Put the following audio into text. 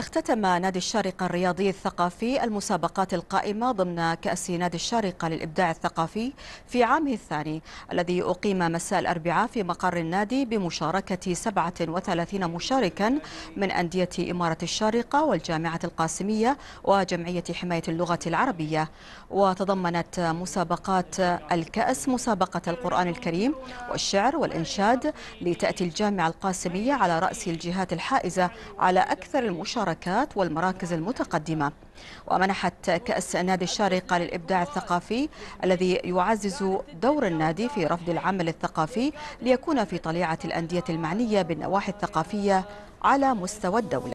اختتم نادي الشارقة الرياضي الثقافي المسابقات القائمة ضمن كأس نادي الشارقة للإبداع الثقافي في عامه الثاني الذي أقيم مساء الأربعاء في مقر النادي بمشاركة 37 مشاركا من أندية إمارة الشارقة والجامعة القاسمية وجمعية حماية اللغة العربية وتضمنت مسابقات الكأس مسابقة القرآن الكريم والشعر والإنشاد لتأتي الجامعة القاسمية على رأس الجهات الحائزة على أكثر المشاركات الحركات والمراكز المتقدمة ومنحت كأس نادي الشارقة للإبداع الثقافي الذي يعزز دور النادي في رفض العمل الثقافي ليكون في طليعة الأندية المعنية بالنواحي الثقافية على مستوى الدولة